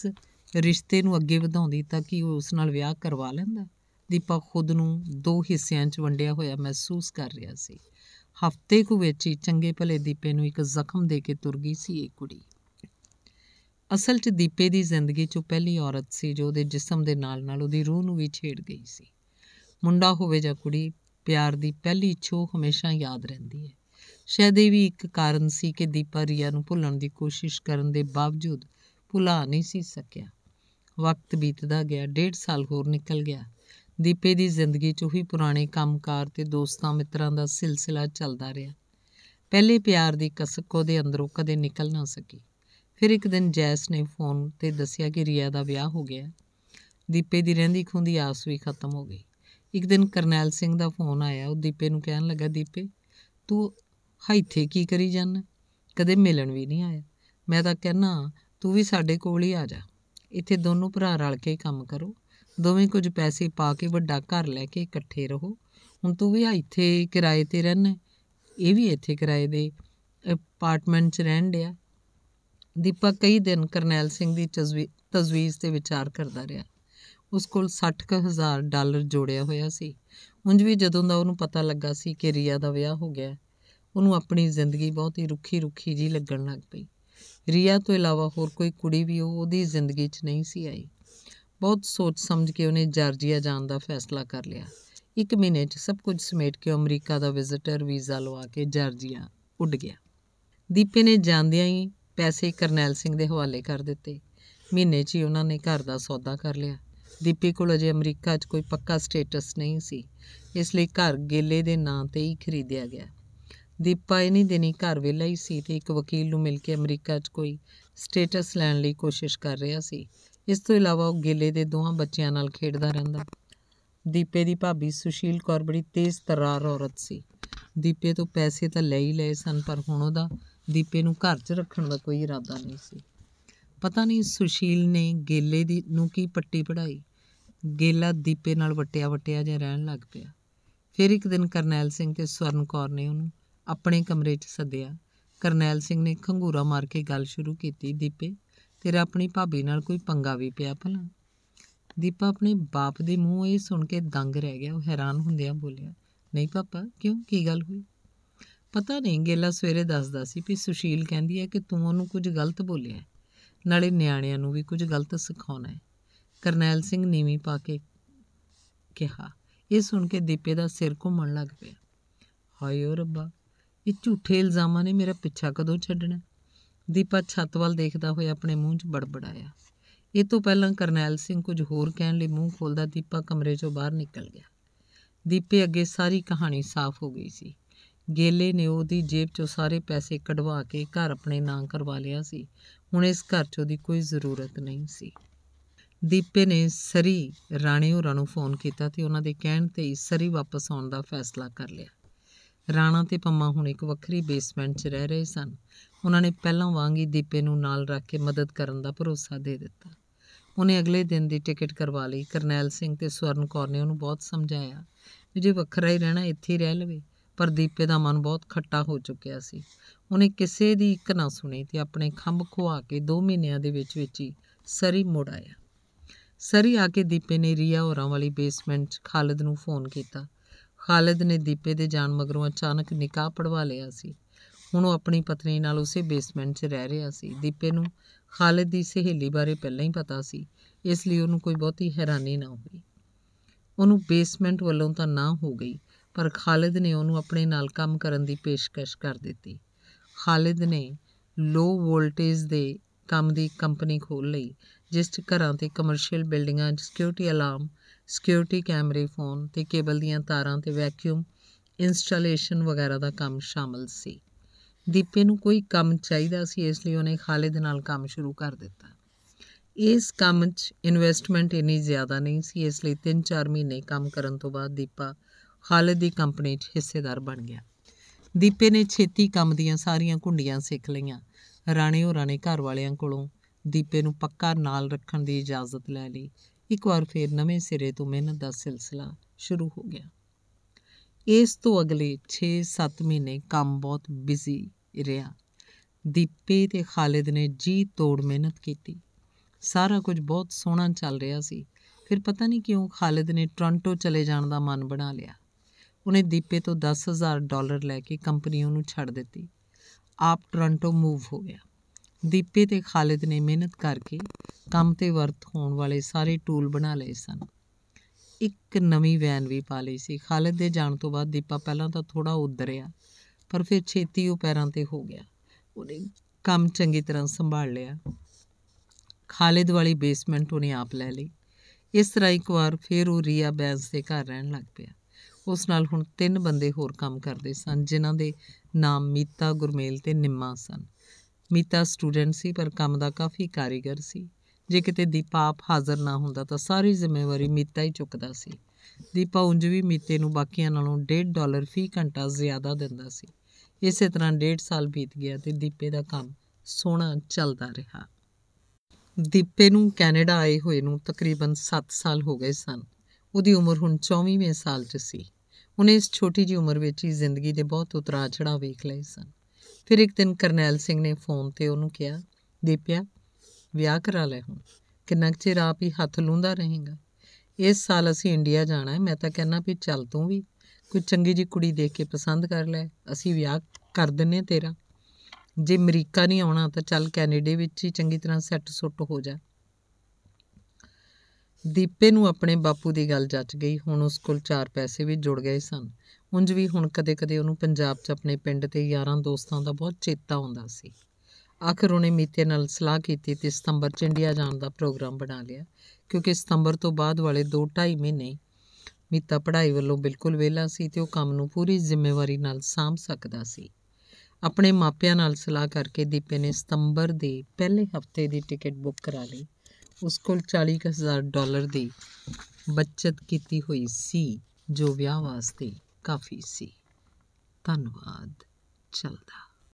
ਰਿਸ਼ਤੇ ਨੂੰ ਅੱਗੇ ਵਧਾਉਂਦੀ ਤਾਂ ਕਿ ਉਹ ਉਸ ਨਾਲ ਵਿਆਹ ਕਰਵਾ ਲੈਂਦਾ ਦੀਪਕ ਖੁਦ ਨੂੰ ਦੋ ਹਿੱਸਿਆਂ 'ਚ ਵੰਡਿਆ ਹੋਇਆ ਮਹਿਸੂਸ ਕਰ ਰਿਹਾ ਸੀ ਹਫਤੇ ਕੁ ਵਿੱਚ ਹੀ ਚੰਗੇ ਭਲੇ ਦੀਪੇ ਨੂੰ ਇੱਕ ਜ਼ਖਮ ਦੇ ਕੇ ਤੁਰ ਗਈ ਸੀ ਇਹ ਕੁੜੀ ਅਸਲ 'ਚ ਦੀਪੇ ਦੀ ਜ਼ਿੰਦਗੀ 'ਚ ਪਹਿਲੀ ਔਰਤ ਸੀ ਜੋ ਉਹਦੇ ਜਿਸਮ ਦੇ ਨਾਲ-ਨਾਲ ਉਹਦੀ ਰੂਹ ਨੂੰ ਵੀ ਛੇੜ ਗਈ ਸੀ ਮੁੰਡਾ ਹੋਵੇ ਜਾਂ ਕੁੜੀ ਪਿਆਰ ਦੀ ਪਹਿਲੀ ਛੋਹ ਹਮੇਸ਼ਾ ਯਾਦ ਰਹਿੰਦੀ ਹੈ ਸ਼ਾਇਦ ਇਹ ਵੀ ਇੱਕ ਕਾਰਨ ਸੀ ਕਿ ਦੀਪਾ ਰੀਆ ਨੂੰ ਭੁੱਲਣ ਦੀ ਕੋਸ਼ਿਸ਼ ਕਰਨ ਦੇ ਬਾਵਜੂਦ ਭੁਲਾ ਨਹੀਂ ਸੀ ਸਕਿਆ ਵਕਤ ਬੀਤਦਾ ਗਿਆ ਡੇਢ ਸਾਲ ਹੋਰ ਨਿਕਲ ਗਿਆ ਦੀਪੇ ਦੀ ਜ਼ਿੰਦਗੀ 'ਚ ਉਹੀ ਪੁਰਾਣੇ ਕੰਮਕਾਰ ਤੇ ਦੋਸਤਾਂ ਮਿੱਤਰਾਂ ਦਾ ਸਿਲਸਿਲਾ ਚੱਲਦਾ ਰਿਹਾ ਪਹਿਲੇ ਪਿਆਰ ਦੀ ਕਸਕ ਉਹਦੇ ਅੰਦਰੋਂ ਕਦੇ ਨਿਕਲ ਨਾ ਸਕੀ ਫਿਰ ਇੱਕ ਦਿਨ ਜੈਸ ਨੇ ਫੋਨ ਤੇ ਦੱਸਿਆ ਕਿ ਰੀਆ ਦਾ ਵਿਆਹ ਹੋ ਗਿਆ ਦੀਪੇ ਦੀ ਰਹਿੰਦੀ ਖੁੰਦੀ ਆਸ ਵੀ ਖਤਮ ਹੋ ਗਈ ਇੱਕ ਦਿਨ ਕਰਨੈਲ ਸਿੰਘ ਦਾ ਫੋਨ ਆਇਆ ਉਹ ਦੀਪੇ ਨੂੰ ਕਹਿਣ ਲੱਗਾ ਦੀਪੇ ਤੂੰ ਹਾਈਥੇ ਕੀ ਕਰੀ ਜਾਂਦਾ ਕਦੇ ਮਿਲਣ ਵੀ ਨਹੀਂ ਆਇਆ ਮੈਂ ਤਾਂ ਕਹਿਣਾ ਤੂੰ ਵੀ ਸਾਡੇ ਕੋਲ ਹੀ ਆ ਜਾ ਇੱਥੇ ਦੋਨੋਂ ਭਰਾ ਰਲ ਕੇ ਕੰਮ ਕਰੋ ਦੋਵੇਂ ਕੁਝ ਪੈਸੇ ਪਾ ਕੇ ਵੱਡਾ ਘਰ ਲੈ ਕੇ ਇਕੱਠੇ ਰਹੋ ਹੁਣ ਤੂੰ ਵੀ ਇੱਥੇ ਕਿਰਾਏ ਤੇ ਰਹਿਣਾ ਇਹ ਵੀ ਇੱਥੇ ਕਿਰਾਏ ਦੇ ਅਪਾਰਟਮੈਂਟ 'ਚ ਰਹਿਣ ਡਿਆ ਦੀਪਕ ਕਈ ਦਿਨ ਕਰਨੈਲ ਸਿੰਘ ਦੀ ਤਜਵੀਜ਼ ਤੇ ਵਿਚਾਰ ਕਰਦਾ ਰਿਹਾ ਉਸ ਕੋਲ 60000 ਡਾਲਰ ਜੋੜਿਆ ਹੋਇਆ ਸੀ ਉਂਝ ਵੀ ਜਦੋਂ ਦਾ ਉਹਨੂੰ ਪਤਾ ਲੱਗਾ ਸੀ ਕਿ ਰੀਆ ਦਾ ਵਿਆਹ ਹੋ ਗਿਆ ਉਹਨੂੰ ਆਪਣੀ ਜ਼ਿੰਦਗੀ ਬਹੁਤ ਹੀ ਰੁੱਖੀ ਰੁੱਖੀ ਜੀ ਲੱਗਣ ਲੱਗ ਪਈ ਰੀਆ ਤੋਂ ਇਲਾਵਾ ਹੋਰ ਕੋਈ ਕੁੜੀ ਵੀ ਉਹਦੀ ਜ਼ਿੰਦਗੀ 'ਚ ਨਹੀਂ ਸੀ ਆਈ ਬਹੁਤ ਸੋਚ ਸਮਝ ਕੇ ਉਹਨੇ ਜਾਰਜੀਆ ਜਾਣ ਦਾ ਫੈਸਲਾ ਕਰ ਲਿਆ ਇੱਕ ਮਹੀਨੇ 'ਚ ਸਭ ਕੁਝ ਸਮੇਟ ਕੇ ਅਮਰੀਕਾ ਦਾ ਵਿਜ਼ਿਟਰ ਵੀਜ਼ਾ ਲਵਾ ਕੇ ਜਾਰਜੀਆ ਉੱਡ ਗਿਆ ਦੀਪੇ ਨੇ ਜਾਂਦਿਆਂ ਹੀ ਪੈਸੇ ਕਰਨੈਲ ਸਿੰਘ ਦੇ ਹਵਾਲੇ ਕਰ ਦਿੱਤੇ ਮਹੀਨੇ 'ਚ ਹੀ ਉਹਨਾਂ ਨੇ ਘਰ ਦਾ ਸੌਦਾ ਕਰ ਲਿਆ ਦੀਪੇ ਕੋਲ ਅਜੇ ਅਮਰੀਕਾ 'ਚ ਕੋਈ ਪੱਕਾ ਸਟੇਟਸ ਨਹੀਂ ਸੀ ਇਸ ਲਈ ਘਰ ਗੇਲੇ ਦੇ ਨਾਂ ਤੇ ਹੀ ਖਰੀਦਿਆ ਗਿਆ ਦੀਪਾ ਇਹ ਨਹੀਂ ਦੇਣੀ ਘਰ ਵੇਲਾ ਹੀ ਸੀ ਤੇ ਇੱਕ ਵਕੀਲ ਨੂੰ ਮਿਲ ਕੇ ਅਮਰੀਕਾ 'ਚ ਕੋਈ ਸਟੇਟਸ ਲੈਣ ਲਈ ਕੋਸ਼ਿਸ਼ ਕਰ ਰਿਹਾ ਸੀ ਇਸ ਤੋਂ ਇਲਾਵਾ ਉਹ ਗੇਲੇ ਦੇ ਦੋਹਾਂ ਬੱਚਿਆਂ ਨਾਲ ਖੇਡਦਾ ਰਹਿੰਦਾ ਦੀਪੇ ਦੀ ਭਾਬੀ ਸੁਸ਼ੀਲ ਕੌਰ ਬੜੀ ਤੇਜ਼ ਤਰਾਰ ਔਰਤ ਸੀ ਦੀਪੇ ਤੋਂ ਪੈਸੇ ਤਾਂ ਲੈ ਹੀ ਲਏ ਸਨ ਪਰ ਹੁਣ ਉਹਦਾ ਦੀਪੇ ਨੂੰ ਘਰ 'ਚ ਰੱਖਣ ਦਾ ਕੋਈ ਇਰਾਦਾ ਨਹੀਂ ਸੀ ਪਤਾ ਨਹੀਂ ਸੁਸ਼ੀਲ ਨੇ ਗੇਲੇ ਦੀ ਨੂੰ ਕੀ ਪੱਟੀ ਪੜਾਈ ਗੇਲਾ ਦੀਪੇ ਨਾਲ ਵਟਿਆ ਵਟਿਆ ਜਿਹਾ ਰਹਿਣ ਲੱਗ ਪਿਆ ਫਿਰ ਇੱਕ ਦਿਨ ਕਰਨੈਲ ਸਿੰਘ ਤੇ ਸਵਰਨ ਕੌਰ ਨੇ ਉਹਨੂੰ ਆਪਣੇ ਕਮਰੇ 'ਚ ਸੱਦਿਆ ਕਰਨੈਲ ਸਿੰਘ ਨੇ ਖੰਗੂਰਾ ਮਾਰ ਕੇ ਗੱਲ ਸ਼ੁਰੂ ਕੀਤੀ ਦੀਪੇ ਤੇਰਾ ਆਪਣੀ ਭਾਬੀ ਨਾਲ ਕੋਈ ਪੰਗਾ ਵੀ ਪਿਆ ਭਲਾ ਦੀਪਾ ਆਪਣੇ ਬਾਪ ਦੇ ਮੂੰਹ ਇਹ ਸੁਣ ਕੇ ਦੰਗ ਰਹਿ ਗਿਆ ਉਹ ਹੈਰਾਨ ਹੁੰਦਿਆਂ ਬੋਲਿਆ ਨਹੀਂ ਪਾਪਾ ਕਿਉਂ ਕੀ ਗੱਲ ਹੋਈ ਪਤਾ ਨਹੀਂ ਗੇਲਾ ਸਵੇਰੇ ਦੱਸਦਾ ਸੀ ਵੀ ਸੁਸ਼ੀਲ ਕਹਿੰਦੀ ਹੈ ਕਿ ਤੂੰ ਉਹਨੂੰ ਕੁਝ ਗਲਤ ਬੋਲਿਆ ਨਾਲੇ ਨਿਆਣਿਆਂ ਨੂੰ ਵੀ ਕੁਝ ਗਲਤ ਸਿਖਾਉਣਾ ਹੈ ਕਰਨੈਲ ਸਿੰਘ ਨੀਵੀਂ ਪਾ ਕੇ ਕਿਹਾ ਇਹ ਸੁਣ ਕੇ ਦੀਪੇ ਦਾ ਸਿਰ ਘੁੰਮਣ ਲੱਗ ਪਿਆ ਹਾਏ ਓ ਰੱਬਾ ਇਹ ਝੂਠੇ ਇਲਜ਼ਾਮਾਂ ਨੇ ਮੇਰਾ ਪਿੱਛਾ ਕਦੋਂ ਛੱਡਣਾ ਦੀਪਾ ਛੱਤ ਵੱਲ ਦੇਖਦਾ ਹੋਇਆ ਆਪਣੇ ਮੂੰਹ 'ਚ ਬੜਬੜਾਇਆ ਇਹ ਤੋਂ ਪਹਿਲਾਂ ਕਰਨੈਲ ਸਿੰਘ ਕੁਝ ਹੋਰ ਕਹਿਣ ਲਈ ਮੂੰਹ ਖੋਲਦਾ ਦੀਪਾ ਕਮਰੇ 'ਚੋਂ ਬਾਹਰ ਨਿਕਲ ਗਿਆ ਦੀਪੇ ਅੱਗੇ ਸਾਰੀ ਕਹਾਣੀ ਸਾਫ਼ ਹੋ ਗਈ ਸੀ ਗੇਲੇ ਨੇ ਉਹਦੀ ਜੇਬ 'ਚੋਂ ਸਾਰੇ ਪੈਸੇ ਕਢਵਾ ਕੇ ਘਰ ਆਪਣੇ ਨਾਂ ਕਰਵਾ ਲਿਆ ਸੀ ਹੁਣ ਇਸ ਘਰ 'ਚ ਉਹਦੀ ਕੋਈ ਜ਼ਰੂਰਤ ਨਹੀਂ ਸੀ ਦੀਪੇ ਨੇ ਸਰੀ ਰਾਣੇ ਹੋਰਾਂ ਨੂੰ ਫੋਨ ਕੀਤਾ ਤੇ ਉਹਨਾਂ ਦੇ ਕਹਿਣ ਤੇ ਹੀ ਸਰੀ ਵਾਪਸ ਆਉਣ ਦਾ ਫੈਸਲਾ ਕਰ ਲਿਆ ਰਾਣਾ ਤੇ ਪੰਮਾ ਹੁਣ ਇੱਕ ਵੱਖਰੀ ਬੇਸਮੈਂਟ 'ਚ ਰਹਿ ਰਹੇ ਸਨ ਉਹਨਾਂ ਨੇ ਪਹਿਲਾਂ ਵਾਂਗ ਹੀ ਦੀਪੇ ਨੂੰ ਨਾਲ ਰੱਖ ਕੇ ਮਦਦ ਕਰਨ ਦਾ ਭਰੋਸਾ ਦੇ ਦਿੱਤਾ ਉਹਨੇ ਅਗਲੇ ਦਿਨ ਦੀ ਟਿਕਟ ਕਰਵਾ ਲਈ ਕਰਨੈਲ ਸਿੰਘ ਤੇ ਸਵਰਨ ਕੌਰ ਨੇ ਉਹਨੂੰ ਬਹੁਤ ਸਮਝਾਇਆ ਵੀ ਜੇ ਵੱਖਰਾ ਹੀ ਰਹਿਣਾ ਇੱਥੇ ਹੀ ਰਹਿ ਲਵੇ ਪਰ ਦੀਪੇ ਦਾ ਮਨ ਬਹੁਤ ਖੱਟਾ ਹੋ ਚੁੱਕਿਆ ਸੀ ਉਹਨੇ ਕਿਸੇ ਦੀ ਇੱਕ ਨਾ ਸੁਣੀ ਤੇ ਆਪਣੇ ਖੰਭ ਖੁਆ ਕੇ 2 ਮਹੀਨਿਆਂ ਦੇ ਵਿੱਚ ਵਿੱਚ ਹੀ ਸਰੀ ਮੁੜ ਆਇਆ ਸਰੀ ਆ ਕੇ ਦੀਪੇ ਨੇ ਰੀਆ ਹੋਰਾਂ ਵਾਲੀ ਬੇਸਮੈਂਟ ਖਾਲਦ ਨੂੰ ਫੋਨ ਕੀਤਾ ਖਾਲਦ ਨੇ ਦੀਪੇ ਦੇ ਜਾਣ ਮਗਰੋਂ ਅਚਾਨਕ ਨਿਕਾਹ ਪੜਵਾ ਲਿਆ ਸੀ ਹੁਣ ਉਹ ਆਪਣੀ ਪਤਨੀ ਨਾਲ ਉਸੇ ਬੇਸਮੈਂਟ 'ਚ ਰਹਿ ਰਿਹਾ ਸੀ ਦੀਪੇ ਨੂੰ ਖਾਲਦ ਦੀ ਸਹੇਲੀ ਬਾਰੇ ਪਹਿਲਾਂ ਹੀ ਪਤਾ ਸੀ ਇਸ ਲਈ ਉਹਨੂੰ ਕੋਈ ਬਹੁਤੀ ਹੈਰਾਨੀ ਨਾ ਹੋਈ ਉਹਨੂੰ ਬੇਸਮੈਂਟ ਵੱਲੋਂ ਤਾਂ ਨਾ ਹੋ ਗਈ ਪਰ ਖਾਲਦ ਨੇ ਉਹਨੂੰ ਆਪਣੇ ਨਾਲ ਕੰਮ ਕਰਨ ਦੀ ਪੇਸ਼ਕਸ਼ ਕਰ ਦਿੱਤੀ ਖਾਲਦ ਨੇ ਲੋ ਵੋਲਟੇਜ ਦੇ ਕੰਮ ਦੀ ਕੰਪਨੀ ਖੋਲ ਲਈ ਜਿਸ ਘਰਾਂ ਤੇ ਕਮਰਸ਼ੀਅਲ ਬਿਲਡਿੰਗਾਂ 'ਚ ਸਕਿਉਰਿਟੀ ਅਲਾਰਮ ਸਿਕਿਉਰਿਟੀ ਕੈਮਰੇ ਫੋਨ ਤੇ ਕੇਬਲ ਦੀਆਂ ਤਾਰਾਂ ਤੇ ਵੈਕਿਊਮ ਇੰਸਟਾਲੇਸ਼ਨ ਵਗੈਰਾ ਦਾ ਕੰਮ ਸ਼ਾਮਲ ਸੀ ਦੀਪੇ ਨੂੰ ਕੋਈ ਕੰਮ ਚਾਹੀਦਾ ਸੀ ਇਸ ਲਈ ਉਹਨੇ ਖਾਲਿਦ ਨਾਲ ਕੰਮ ਸ਼ੁਰੂ ਕਰ ਦਿੱਤਾ ਇਸ ਕੰਮ 'ਚ ਇਨਵੈਸਟਮੈਂਟ ਇੰਨੀ ਜ਼ਿਆਦਾ ਨਹੀਂ ਸੀ ਇਸ ਲਈ 3-4 ਮਹੀਨੇ ਕੰਮ ਕਰਨ ਤੋਂ ਬਾਅਦ ਦੀਪਾ ਖਾਲਿਦ ਦੀ ਕੰਪਨੀ 'ਚ ਹਿੱਸੇਦਾਰ ਬਣ ਗਿਆ ਦੀਪੇ ਨੇ ਛੇਤੀ ਕੰਮ ਦੀਆਂ ਸਾਰੀਆਂ ਕੁੰਡੀਆਂ ਸਿੱਖ ਲਈਆਂ ਰਾਣੇ ਹੋਰਾਂ ਨੇ ਘਰ ਵਾਲਿਆਂ ਕੋਲੋਂ ਦੀਪੇ ਨੂੰ ਪੱਕਾ ਨਾਲ ਰੱਖਣ ਦੀ ਇਜਾਜ਼ਤ ਲੈ ਲਈ ਇੱਕ ਵਾਰ ਫੇਰ ਨਵੇਂ ਸਿਰੇ ਤੋਂ ਮਿਹਨਤ ਦਾ ਸਿਲਸਿਲਾ ਸ਼ੁਰੂ ਹੋ ਗਿਆ ਇਸ ਤੋਂ ਅਗਲੇ 6-7 ਮਹੀਨੇ ਕੰਮ ਬਹੁਤ ਬਿਜ਼ੀ ਰਿਹਾ ਦੀਪੇ ਤੇ ਖਾਲਿਦ ਨੇ ਜੀ ਤੋੜ ਮਿਹਨਤ ਕੀਤੀ ਸਾਰਾ ਕੁਝ ਬਹੁਤ ਸੋਹਣਾ ਚੱਲ ਰਿਹਾ ਸੀ ਫਿਰ ਪਤਾ ਨਹੀਂ ਕਿਉਂ ਖਾਲਿਦ ਨੇ ਟ੍ਰਾਂਟੋ ਚਲੇ ਜਾਣ ਦਾ ਮਨ ਬਣਾ ਲਿਆ ਉਹਨੇ ਦੀਪੇ ਤੋਂ 10000 ਡਾਲਰ ਲੈ ਕੇ ਕੰਪਨੀ ਉਹਨੂੰ ਛੱਡ ਦਿੱਤੀ ਆਪ ਟ੍ਰਾਂਟੋ ਮੂਵ ਹੋ ਗਿਆ ਦੀਪੇ ਤੇ ਖਾਲਿਦ ਨੇ ਮਿਹਨਤ ਕਰਕੇ ਕੰਮ ਤੇ ਵਰਤ ਹੋਣ ਵਾਲੇ ਸਾਰੇ ਟੂਲ ਬਣਾ ਲਏ ਸਨ ਇੱਕ ਨਵੀਂ ਵੈਨ ਵੀ ਪਾ ਲਈ ਸੀ ਖਾਲਿਦ ਦੇ ਜਾਣ ਤੋਂ ਬਾਅਦ ਦੀਪਾ ਪਹਿਲਾਂ ਤਾਂ ਥੋੜਾ ਉਧਰਿਆ ਪਰ ਫਿਰ ਛੇਤੀ ਉਹ ਪੈਰਾਂ ਤੇ ਹੋ ਗਿਆ ਉਹਨੇ ਕੰਮ ਚੰਗੀ ਤਰ੍ਹਾਂ ਸੰਭਾਲ ਲਿਆ ਖਾਲਿਦ ਵਾਲੀ ਬੇਸਮੈਂਟ ਉਹਨੇ ਆਪ ਲੈ ਲਈ ਇਸ ਤਰ੍ਹਾਂ ਇੱਕ ਵਾਰ ਫਿਰ ਉਹ ਰੀਆ ਬੈਂਸ ਦੇ ਘਰ ਰਹਿਣ ਲੱਗ ਪਿਆ ਉਸ ਨਾਲ ਹੁਣ ਤਿੰਨ ਬੰਦੇ ਹੋਰ ਕੰਮ ਕਰਦੇ ਸਨ ਜਿਨ੍ਹਾਂ ਦੇ ਨਾਮ ਮੀਤਾ ਗੁਰਮੇਲ ਤੇ ਨਿੰਮਾ ਸਨ ਮੀਤਾ ਸਟੂਡੈਂਟ ਸੀ ਪਰ ਕੰਮ ਦਾ ਕਾਫੀ ਕਾਰੀਗਰ ਸੀ ਜੇ ਕਿਤੇ ਦੀਪਾ ਆਪ ਹਾਜ਼ਰ ਨਾ ਹੁੰਦਾ ਤਾਂ ਸਾਰੀ ਜ਼ਿੰਮੇਵਾਰੀ ਮੀਤਾ ਹੀ ਚੁੱਕਦਾ ਸੀ ਦੀਪਾ ਉਂਝ ਵੀ ਮੀਤੇ ਨੂੰ ਬਾਕੀਆਂ ਨਾਲੋਂ 1.5 ਡਾਲਰ ਫੀ ਘੰਟਾ ਜ਼ਿਆਦਾ ਦਿੰਦਾ ਸੀ ਇਸੇ ਤਰ੍ਹਾਂ 1.5 ਸਾਲ ਬੀਤ ਗਿਆ ਤੇ ਦੀਪੇ ਦਾ ਕੰਮ ਸੋਹਣਾ ਚੱਲਦਾ ਰਿਹਾ ਦੀਪੇ ਨੂੰ ਕੈਨੇਡਾ ਆਏ ਹੋਏ ਨੂੰ ਤਕਰੀਬਨ 7 ਸਾਲ ਹੋ ਗਏ ਸਨ ਉਹਦੀ ਉਮਰ ਹੁਣ 24ਵੇਂ ਸਾਲ 'ਚ ਸੀ ਉਹਨੇ ਇਸ ਛੋਟੀ ਜੀ ਉਮਰ ਵਿੱਚ ਹੀ ਜ਼ਿੰਦਗੀ ਦੇ ਬਹੁਤ ਉਤਰਾਅ ਚੜਾਅ ਵੇਖ ਲਏ ਸਨ ਫਿਰ ਇੱਕ ਦਿਨ ਕਰਨੈਲ ਸਿੰਘ ਨੇ ਫੋਨ ਤੇ ਉਹਨੂੰ ਕਿਹਾ ਦੀਪਿਆ ਵਿਆਹ ਕਰਾ ਲੈ ਹੁਣ ਕਿੰਨਾ ਚਿਰ ਆਪ ਹੀ ਹੱਥ ਲੂੰਦਾ ਰਹੇਗਾ ਇਸ ਸਾਲ ਅਸੀਂ ਇੰਡੀਆ ਜਾਣਾ ਹੈ ਮੈਂ ਤਾਂ ਕਹਿੰਨਾ ਵੀ ਚੱਲ ਤੂੰ ਵੀ ਕੋਈ ਚੰਗੀ ਜੀ ਕੁੜੀ ਦੇਖ ਕੇ ਪਸੰਦ ਕਰ ਲੈ ਅਸੀਂ ਵਿਆਹ ਕਰ ਦਿੰਨੇ ਤੇਰਾ ਜੇ ਅਮਰੀਕਾ ਨਹੀਂ ਆਉਣਾ ਤਾਂ ਚੱਲ ਕੈਨੇਡਾ ਵਿੱਚ ਹੀ ਚੰਗੀ ਤਰ੍ਹਾਂ ਸੈੱਟ ਸੁੱਟ ਹੋ ਜਾ ਦੀਪੇ ਨੂੰ ਆਪਣੇ ਬਾਪੂ ਦੀ ਗੱਲ ਜੱਚ ਗਈ ਹੁਣ ਉਸ ਕੋਲ ਚਾਰ ਪੈਸੇ ਵੀ ਜੁੜ ਗਏ ਸਨ ਉਂਝ ਵੀ ਹੁਣ ਕਦੇ-ਕਦੇ ਉਹਨੂੰ ਪੰਜਾਬ 'ਚ ਆਪਣੇ ਪਿੰਡ ਤੇ ਯਾਰਾਂ ਦੋਸਤਾਂ ਦਾ ਬਹੁਤ ਚੇਤਾ ਆਉਂਦਾ ਸੀ ਆਖਰ ਉਹਨੇ ਮੀਤੇ ਨਾਲ ਸਲਾਹ ਕੀਤੀ ਤੇ ਸਤੰਬਰ 'ਚ ਇੰਡੀਆ ਜਾਣ ਦਾ ਪ੍ਰੋਗਰਾਮ ਬਣਾ ਲਿਆ ਕਿਉਂਕਿ ਸਤੰਬਰ ਤੋਂ ਬਾਅਦ ਵਾਲੇ 2-2.5 ਮਹੀਨੇ ਮੀਤਾ ਪੜ੍ਹਾਈ ਵੱਲੋਂ ਬਿਲਕੁਲ ਵਿਹਲਾ ਸੀ ਤੇ ਉਹ ਕੰਮ ਨੂੰ ਪੂਰੀ ਜ਼ਿੰਮੇਵਾਰੀ ਨਾਲ ਸਾਂਭ ਸਕਦਾ ਸੀ ਆਪਣੇ ਮਾਪਿਆਂ ਨਾਲ ਸਲਾਹ ਕਰਕੇ ਦੀਪੇ ਨੇ ਸਤੰਬਰ ਦੇ ਪਹਿਲੇ ਹਫਤੇ ਦੀ ਟਿਕਟ ਬੁੱਕ ਕਰਾ ਲਈ ਉਸ ਕੋਲ 40000 ਡਾਲਰ ਦੀ ਬਚਤ ਕੀਤੀ ਹੋਈ ਸੀ ਜੋ ਵਿਆਹ ਵਾਸਤੇ ਕਾਫੀ ਸੀ ਧੰਨਵਾਦ ਚੱਲਦਾ